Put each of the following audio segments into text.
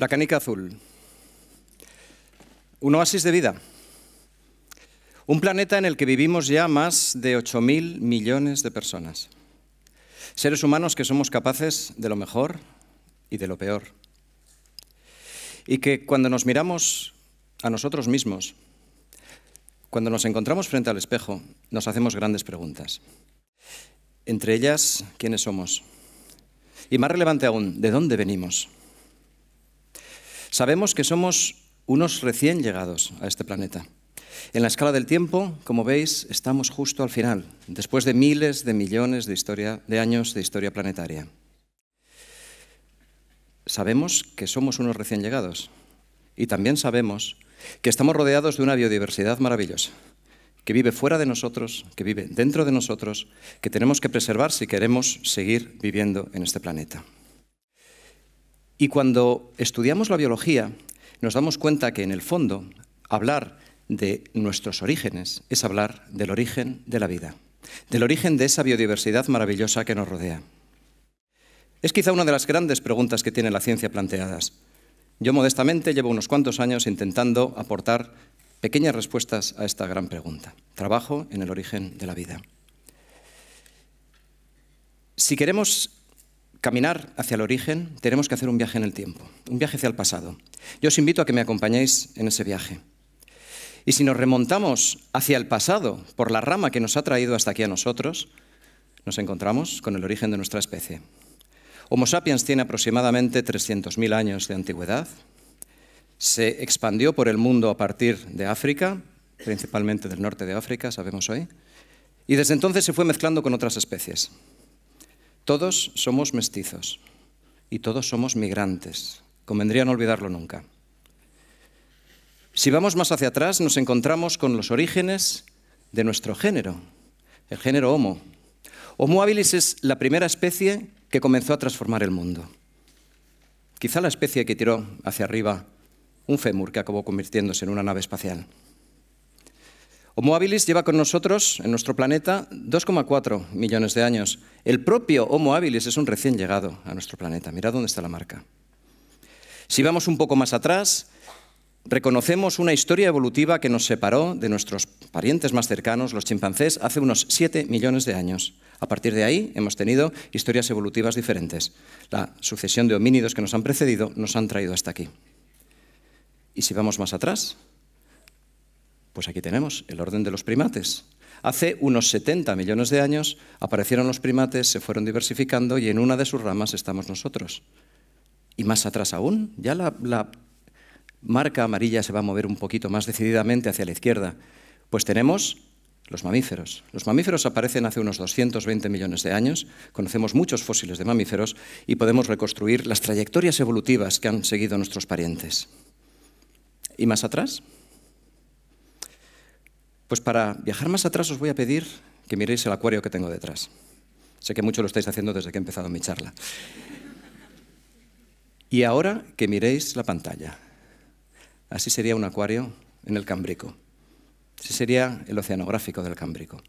La canica azul. Un oasis de vida. Un planeta en el que vivimos ya más de 8.000 millones de personas. Seres humanos que somos capaces de lo mejor y de lo peor. Y que cuando nos miramos a nosotros mismos, cuando nos encontramos frente al espejo, nos hacemos grandes preguntas. Entre ellas, ¿quiénes somos? Y más relevante aún, ¿de dónde venimos? Sabemos que somos unos recién llegados a este planeta. En la escala del tiempo, como veis, estamos justo al final, después de miles de millones de, años de historia planetaria. Sabemos que somos unos recién llegados y también sabemos que estamos rodeados de una biodiversidad maravillosa, que vive fuera de nosotros, que vive dentro de nosotros, que tenemos que preservar si queremos seguir viviendo en este planeta. Y cuando estudiamos la biología, nos damos cuenta que en el fondo hablar de nuestros orígenes es hablar del origen de la vida, del origen de esa biodiversidad maravillosa que nos rodea. Es quizá una de las grandes preguntas que tiene la ciencia planteadas. Yo modestamente llevo unos cuantos años intentando aportar pequeñas respuestas a esta gran pregunta. Trabajo en el origen de la vida. Si queremos caminar hacia el origen, tenemos que hacer un viaje en el tiempo, un viaje hacia el pasado. Yo os invito a que me acompañéis en ese viaje. Y si nos remontamos hacia el pasado por la rama que nos ha traído hasta aquí a nosotros, nos encontramos con el origen de nuestra especie. Homo sapiens tiene aproximadamente 300.000 años de antigüedad. Se expandió por el mundo a partir de África, principalmente del norte de África, sabemos hoy, y desde entonces se fue mezclando con otras especies. Todos somos mestizos y todos somos migrantes. Convendría no olvidarlo nunca. Si vamos más hacia atrás, nos encontramos con los orígenes de nuestro género, el género Homo. Homo habilis es la primera especie que comenzó a transformar el mundo. Quizá la especie que tiró hacia arriba un fémur que acabó convirtiéndose en una nave espacial. Homo habilis lleva con nosotros, en nuestro planeta, 2,4 millones de años. El propio Homo habilis es un recién llegado a nuestro planeta. Mirad dónde está la marca. Si vamos un poco más atrás, reconocemos una historia evolutiva que nos separó de nuestros parientes más cercanos, los chimpancés, hace unos 7 millones de años. A partir de ahí hemos tenido historias evolutivas diferentes. La sucesión de homínidos que nos han precedido nos han traído hasta aquí. Y si vamos más atrás, pues aquí tenemos el orden de los primates. Hace unos 70 millones de años aparecieron los primates, se fueron diversificando y en una de sus ramas estamos nosotros. Y más atrás aún, ya la, marca amarilla se va a mover un poquito más decididamente hacia la izquierda. Pues tenemos los mamíferos. Los mamíferos aparecen hace unos 220 millones de años, conocemos muchos fósiles de mamíferos y podemos reconstruir las trayectorias evolutivas que han seguido nuestros parientes. ¿Y más atrás? Pues para viajar más atrás os voy a pedir que miréis el acuario que tengo detrás. Sé que mucho lo estáis haciendo desde que he empezado mi charla. Y ahora que miréis la pantalla. Así sería un acuario en el Cámbrico. Así sería el oceanográfico del Cámbrico.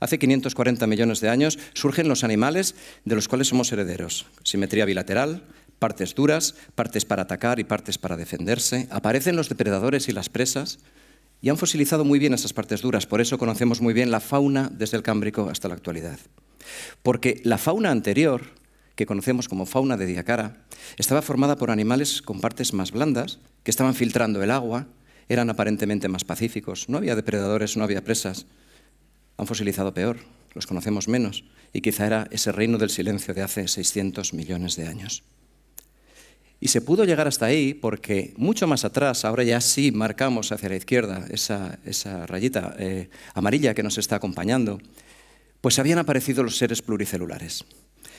Hace 540 millones de años surgen los animales de los cuales somos herederos. Simetría bilateral, partes duras, partes para atacar y partes para defenderse. Aparecen los depredadores y las presas y han fosilizado muy bien esas partes duras, por eso conocemos muy bien la fauna desde el Cámbrico hasta la actualidad. Porque la fauna anterior, que conocemos como fauna de Diacara, estaba formada por animales con partes más blandas, que estaban filtrando el agua, eran aparentemente más pacíficos, no había depredadores, no había presas. Han fosilizado peor, los conocemos menos, y quizá era ese reino del silencio de hace 600 millones de años. Y se pudo llegar hasta ahí porque mucho más atrás, ahora ya sí marcamos hacia la izquierda esa, rayita eh, amarilla que nos está acompañando, pues habían aparecido los seres pluricelulares.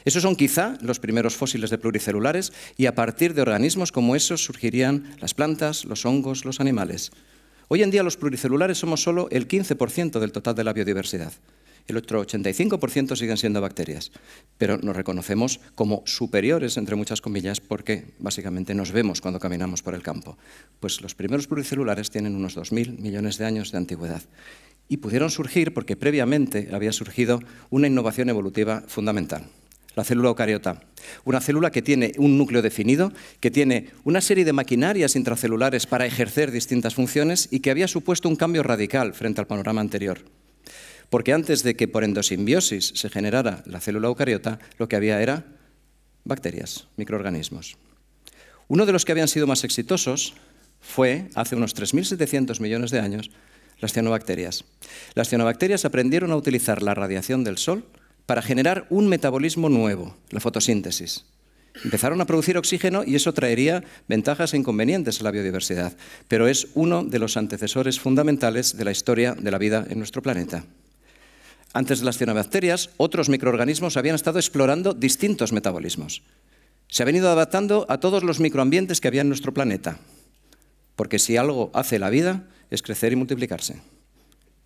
Esos son quizá los primeros fósiles de pluricelulares y a partir de organismos como esos surgirían las plantas, los hongos, los animales. Hoy en día los pluricelulares somos solo el 15% del total de la biodiversidad el otro 85% siguen siendo bacterias, pero nos reconocemos como superiores, entre muchas comillas, porque básicamente nos vemos cuando caminamos por el campo. Pues los primeros pluricelulares tienen unos 2.000 millones de años de antigüedad y pudieron surgir porque previamente había surgido una innovación evolutiva fundamental. La célula eucariota, una célula que tiene un núcleo definido, que tiene una serie de maquinarias intracelulares para ejercer distintas funciones y que había supuesto un cambio radical frente al panorama anterior. Porque antes de que por endosimbiosis se generara la célula eucariota, lo que había era bacterias, microorganismos. Uno de los que habían sido más exitosos fue, hace unos 3.700 millones de años, las cianobacterias. Las cianobacterias aprendieron a utilizar la radiación del sol para generar un metabolismo nuevo, la fotosíntesis. Empezaron a producir oxígeno y eso traería ventajas e inconvenientes a la biodiversidad, pero es uno de los antecesores fundamentales de la historia de la vida en nuestro planeta. Antes de las cianobacterias, otros microorganismos habían estado explorando distintos metabolismos. Se ha venido adaptando a todos los microambientes que había en nuestro planeta. Porque si algo hace la vida, es crecer y multiplicarse.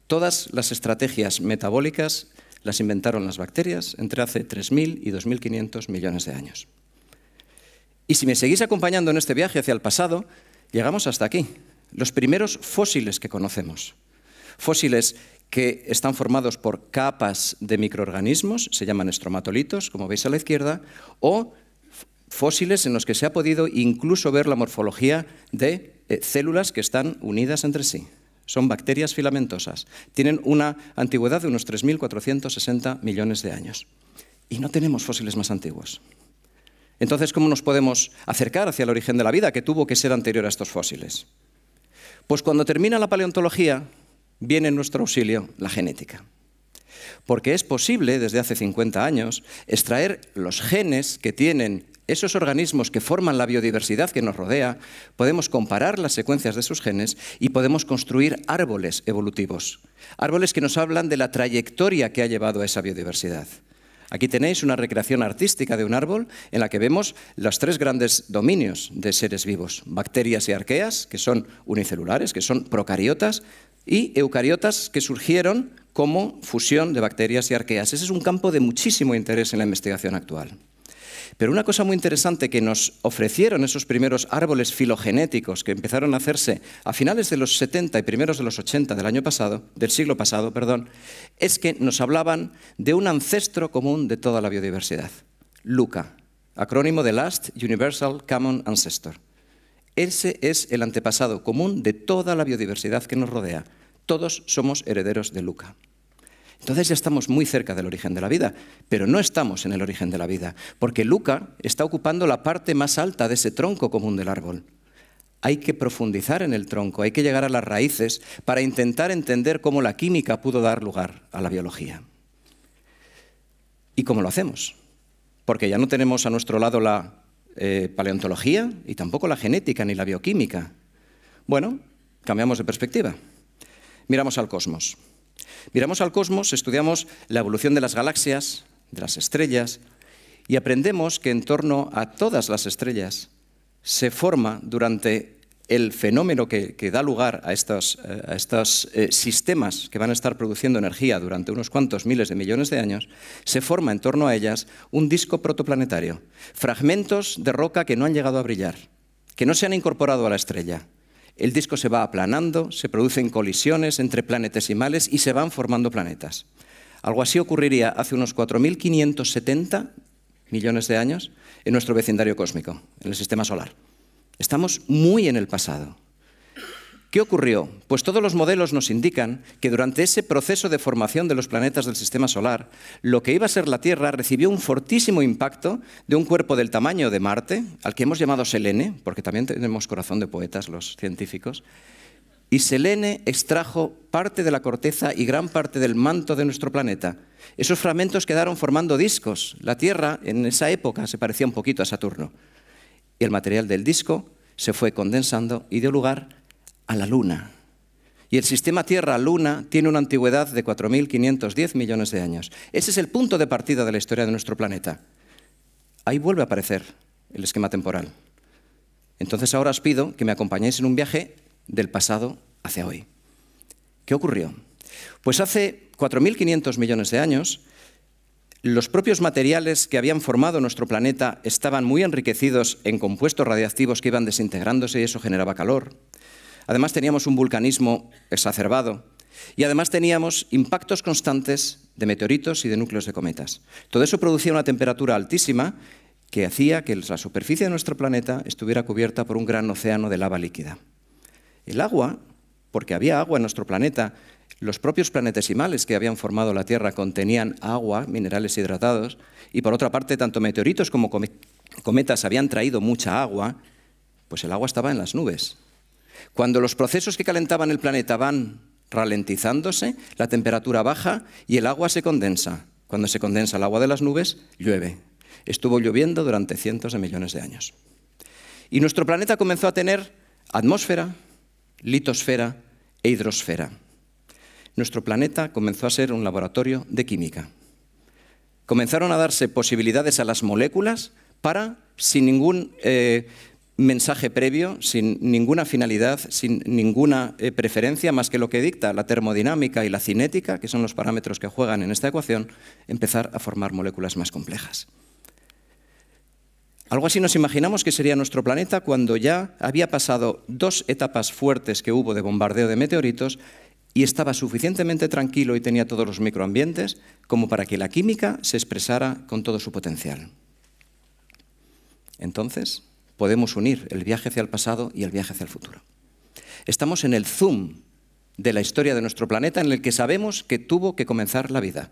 Todas las estrategias metabólicas las inventaron las bacterias entre hace 3.000 y 2.500 millones de años. Y si me seguís acompañando en este viaje hacia el pasado, llegamos hasta aquí, los primeros fósiles que conocemos. Fósiles que están formados por capas de microorganismos, se llaman estromatolitos, como veis a la izquierda, o fósiles en los que se ha podido incluso ver la morfología de eh, células que están unidas entre sí. Son bacterias filamentosas. Tienen una antigüedad de unos 3.460 millones de años. Y no tenemos fósiles más antiguos. Entonces, ¿cómo nos podemos acercar hacia el origen de la vida que tuvo que ser anterior a estos fósiles? Pues cuando termina la paleontología, viene en nuestro auxilio la genética. Porque es posible, desde hace 50 años, extraer los genes que tienen esos organismos que forman la biodiversidad que nos rodea, podemos comparar las secuencias de sus genes y podemos construir árboles evolutivos. Árboles que nos hablan de la trayectoria que ha llevado a esa biodiversidad. Aquí tenéis una recreación artística de un árbol en la que vemos los tres grandes dominios de seres vivos. Bacterias y arqueas, que son unicelulares, que son procariotas, y eucariotas que surgieron como fusión de bacterias y arqueas. Ese es un campo de muchísimo interés en la investigación actual. Pero una cosa muy interesante que nos ofrecieron esos primeros árboles filogenéticos que empezaron a hacerse a finales de los 70 y primeros de los 80 del año pasado, del siglo pasado, perdón, es que nos hablaban de un ancestro común de toda la biodiversidad, LUCA, acrónimo de Last Universal Common Ancestor. Ese es el antepasado común de toda la biodiversidad que nos rodea. Todos somos herederos de Luca. Entonces ya estamos muy cerca del origen de la vida, pero no estamos en el origen de la vida, porque Luca está ocupando la parte más alta de ese tronco común del árbol. Hay que profundizar en el tronco, hay que llegar a las raíces para intentar entender cómo la química pudo dar lugar a la biología. ¿Y cómo lo hacemos? Porque ya no tenemos a nuestro lado la eh, paleontología y tampoco la genética ni la bioquímica. Bueno, cambiamos de perspectiva. Miramos al cosmos. Miramos al cosmos, estudiamos la evolución de las galaxias, de las estrellas, y aprendemos que en torno a todas las estrellas se forma durante el fenómeno que, da lugar a estos eh, eh, sistemas que van a estar produciendo energía durante unos cuantos miles de millones de años, se forma en torno a ellas un disco protoplanetario, fragmentos de roca que no han llegado a brillar, que no se han incorporado a la estrella, el disco se va aplanando, se producen colisiones entre planetesimales y se van formando planetas. Algo así ocurriría hace unos 4.570 millones de años en nuestro vecindario cósmico, en el sistema solar. Estamos muy en el pasado. ¿Qué ocurrió? Pues todos los modelos nos indican que durante ese proceso de formación de los planetas del Sistema Solar, lo que iba a ser la Tierra recibió un fortísimo impacto de un cuerpo del tamaño de Marte, al que hemos llamado Selene, porque también tenemos corazón de poetas los científicos, y Selene extrajo parte de la corteza y gran parte del manto de nuestro planeta. Esos fragmentos quedaron formando discos. La Tierra en esa época se parecía un poquito a Saturno y el material del disco se fue condensando y dio lugar a la Luna. Y el sistema Tierra-Luna tiene una antigüedad de 4.510 millones de años. Ese es el punto de partida de la historia de nuestro planeta. Ahí vuelve a aparecer el esquema temporal. Entonces ahora os pido que me acompañéis en un viaje del pasado hacia hoy. ¿Qué ocurrió? Pues hace 4.500 millones de años, los propios materiales que habían formado nuestro planeta estaban muy enriquecidos en compuestos radiactivos que iban desintegrándose y eso generaba calor. Además teníamos un vulcanismo exacerbado y además teníamos impactos constantes de meteoritos y de núcleos de cometas. Todo eso producía una temperatura altísima que hacía que la superficie de nuestro planeta estuviera cubierta por un gran océano de lava líquida. El agua, porque había agua en nuestro planeta, los propios planetesimales que habían formado la Tierra contenían agua, minerales hidratados, y por otra parte, tanto meteoritos como cometas habían traído mucha agua, pues el agua estaba en las nubes. Cuando los procesos que calentaban el planeta van ralentizándose, la temperatura baja y el agua se condensa. Cuando se condensa el agua de las nubes, llueve. Estuvo lloviendo durante cientos de millones de años. Y nuestro planeta comenzó a tener atmósfera, litosfera e hidrosfera nuestro planeta comenzó a ser un laboratorio de química. Comenzaron a darse posibilidades a las moléculas para, sin ningún eh, mensaje previo, sin ninguna finalidad, sin ninguna eh, preferencia más que lo que dicta la termodinámica y la cinética, que son los parámetros que juegan en esta ecuación, empezar a formar moléculas más complejas. Algo así nos imaginamos que sería nuestro planeta cuando ya había pasado dos etapas fuertes que hubo de bombardeo de meteoritos y estaba suficientemente tranquilo y tenía todos los microambientes como para que la química se expresara con todo su potencial. Entonces, podemos unir el viaje hacia el pasado y el viaje hacia el futuro. Estamos en el zoom de la historia de nuestro planeta en el que sabemos que tuvo que comenzar la vida.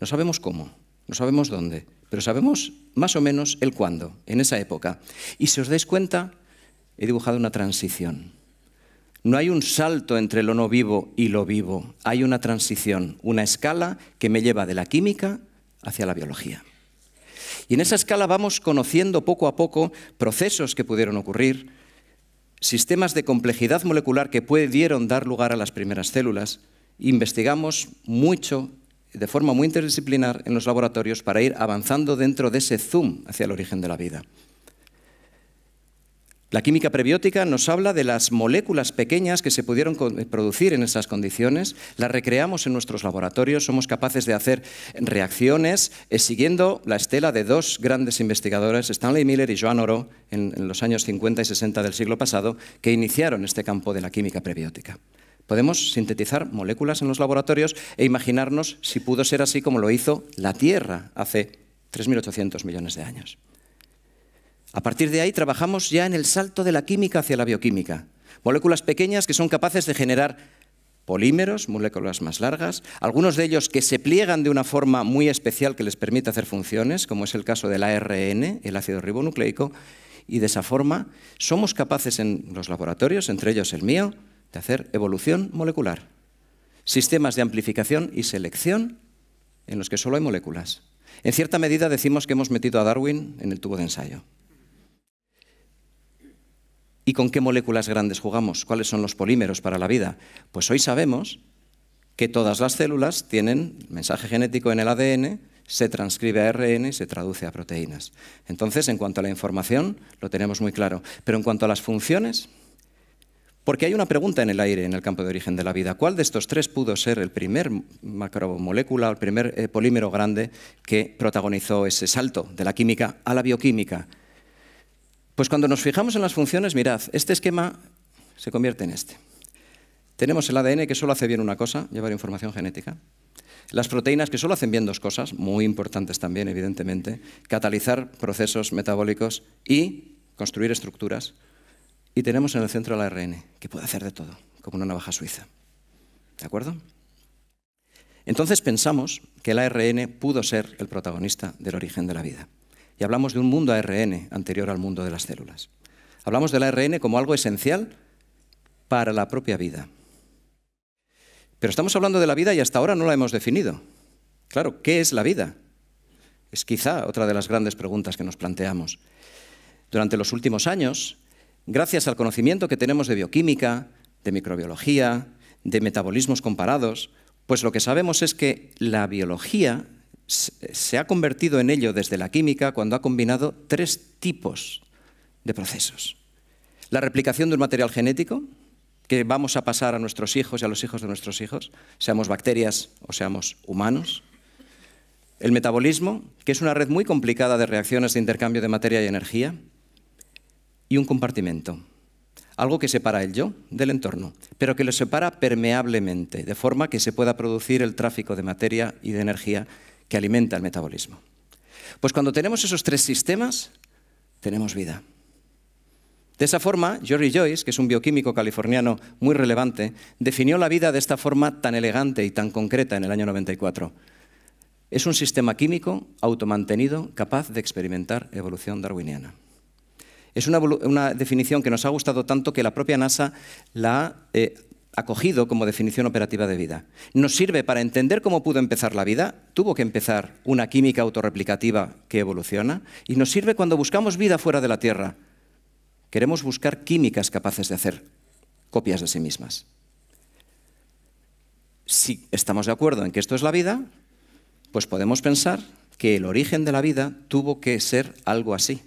No sabemos cómo, no sabemos dónde, pero sabemos más o menos el cuándo, en esa época. Y si os dais cuenta, he dibujado una transición. No hay un salto entre lo no vivo y lo vivo, hay una transición, una escala que me lleva de la química hacia la biología. Y en esa escala vamos conociendo poco a poco procesos que pudieron ocurrir, sistemas de complejidad molecular que pudieron dar lugar a las primeras células. Investigamos mucho, de forma muy interdisciplinar, en los laboratorios para ir avanzando dentro de ese zoom hacia el origen de la vida. La química prebiótica nos habla de las moléculas pequeñas que se pudieron eh, producir en esas condiciones, las recreamos en nuestros laboratorios, somos capaces de hacer reacciones eh, siguiendo la estela de dos grandes investigadores, Stanley Miller y Joan Oro, en, en los años 50 y 60 del siglo pasado, que iniciaron este campo de la química prebiótica. Podemos sintetizar moléculas en los laboratorios e imaginarnos si pudo ser así como lo hizo la Tierra hace 3.800 millones de años. A partir de ahí trabajamos ya en el salto de la química hacia la bioquímica. Moléculas pequeñas que son capaces de generar polímeros, moléculas más largas, algunos de ellos que se pliegan de una forma muy especial que les permite hacer funciones, como es el caso del ARN, el ácido ribonucleico, y de esa forma somos capaces en los laboratorios, entre ellos el mío, de hacer evolución molecular, sistemas de amplificación y selección en los que solo hay moléculas. En cierta medida decimos que hemos metido a Darwin en el tubo de ensayo. ¿Y con qué moléculas grandes jugamos? ¿Cuáles son los polímeros para la vida? Pues hoy sabemos que todas las células tienen mensaje genético en el ADN, se transcribe a ARN y se traduce a proteínas. Entonces, en cuanto a la información, lo tenemos muy claro. Pero en cuanto a las funciones, porque hay una pregunta en el aire en el campo de origen de la vida. ¿Cuál de estos tres pudo ser el primer macromolécula, el primer eh, polímero grande que protagonizó ese salto de la química a la bioquímica? Pues cuando nos fijamos en las funciones, mirad, este esquema se convierte en este. Tenemos el ADN que solo hace bien una cosa, llevar información genética. Las proteínas que solo hacen bien dos cosas, muy importantes también, evidentemente, catalizar procesos metabólicos y construir estructuras. Y tenemos en el centro el ARN, que puede hacer de todo, como una navaja suiza. ¿De acuerdo? Entonces pensamos que el ARN pudo ser el protagonista del origen de la vida. Y hablamos de un mundo ARN anterior al mundo de las células. Hablamos del ARN como algo esencial para la propia vida. Pero estamos hablando de la vida y hasta ahora no la hemos definido. Claro, ¿qué es la vida? Es quizá otra de las grandes preguntas que nos planteamos. Durante los últimos años, gracias al conocimiento que tenemos de bioquímica, de microbiología, de metabolismos comparados, pues lo que sabemos es que la biología se ha convertido en ello desde la química cuando ha combinado tres tipos de procesos. La replicación de un material genético, que vamos a pasar a nuestros hijos y a los hijos de nuestros hijos, seamos bacterias o seamos humanos. El metabolismo, que es una red muy complicada de reacciones de intercambio de materia y energía. Y un compartimento, algo que separa el yo del entorno, pero que lo separa permeablemente, de forma que se pueda producir el tráfico de materia y de energía que alimenta el metabolismo. Pues cuando tenemos esos tres sistemas, tenemos vida. De esa forma, Jerry Joyce, que es un bioquímico californiano muy relevante, definió la vida de esta forma tan elegante y tan concreta en el año 94. Es un sistema químico automantenido capaz de experimentar evolución darwiniana. Es una, definición que nos ha gustado tanto que la propia NASA la ha eh, acogido como definición operativa de vida. Nos sirve para entender cómo pudo empezar la vida, tuvo que empezar una química autorreplicativa que evoluciona, y nos sirve cuando buscamos vida fuera de la Tierra. Queremos buscar químicas capaces de hacer copias de sí mismas. Si estamos de acuerdo en que esto es la vida, pues podemos pensar que el origen de la vida tuvo que ser algo así.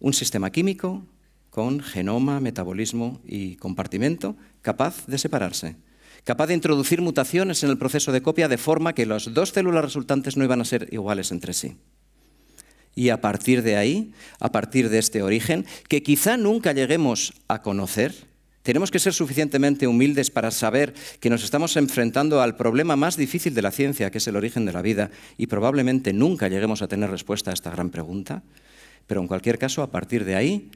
Un sistema químico con genoma, metabolismo y compartimento capaz de separarse, capaz de introducir mutaciones en el proceso de copia de forma que las dos células resultantes no iban a ser iguales entre sí. Y a partir de ahí, a partir de este origen, que quizá nunca lleguemos a conocer, tenemos que ser suficientemente humildes para saber que nos estamos enfrentando al problema más difícil de la ciencia, que es el origen de la vida, y probablemente nunca lleguemos a tener respuesta a esta gran pregunta. Pero en cualquier caso, a partir de ahí,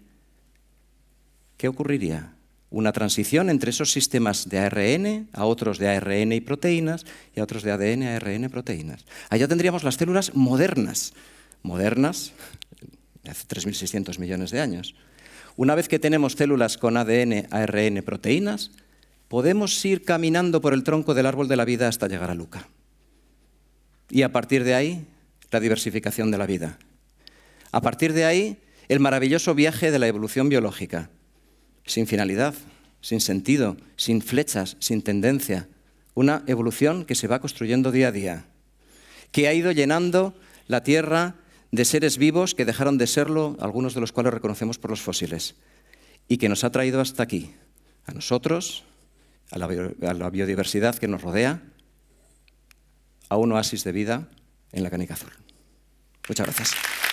¿qué ocurriría? Una transición entre esos sistemas de ARN a otros de ARN y proteínas y a otros de ADN ARN y proteínas. Allá tendríamos las células modernas, modernas hace 3.600 millones de años. Una vez que tenemos células con ADN, ARN, proteínas, podemos ir caminando por el tronco del árbol de la vida hasta llegar a Luca. Y a partir de ahí, la diversificación de la vida. A partir de ahí, el maravilloso viaje de la evolución biológica, sin finalidad, sin sentido, sin flechas, sin tendencia. Una evolución que se va construyendo día a día, que ha ido llenando la Tierra de seres vivos que dejaron de serlo, algunos de los cuales reconocemos por los fósiles, y que nos ha traído hasta aquí, a nosotros, a la, biodiversidad que nos rodea, a un oasis de vida en la Canica Azul. Muchas gracias.